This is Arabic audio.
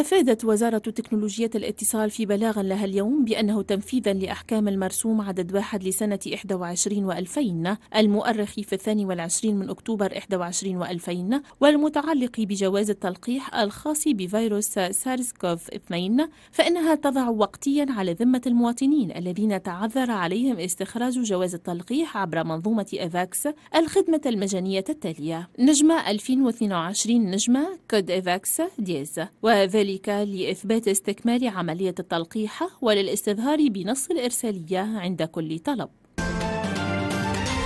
أفادت وزارة تكنولوجيا الاتصال في بلاغ لها اليوم بأنه تنفيذا لأحكام المرسوم عدد واحد لسنة 21 و2000 المؤرخ في 22 من أكتوبر 21 و2000 والمتعلق بجواز التلقيح الخاص بفيروس سارس كوف 2 فإنها تضع وقتيا على ذمة المواطنين الذين تعذر عليهم استخراج جواز التلقيح عبر منظومة إيفاكس الخدمة المجانية التالية نجمة 2022 نجمة كود إيفاكس ديز وذلك وذلك لإثبات استكمال عملية التلقيحة وللاستظهار بنص الإرسالية عند كل طلب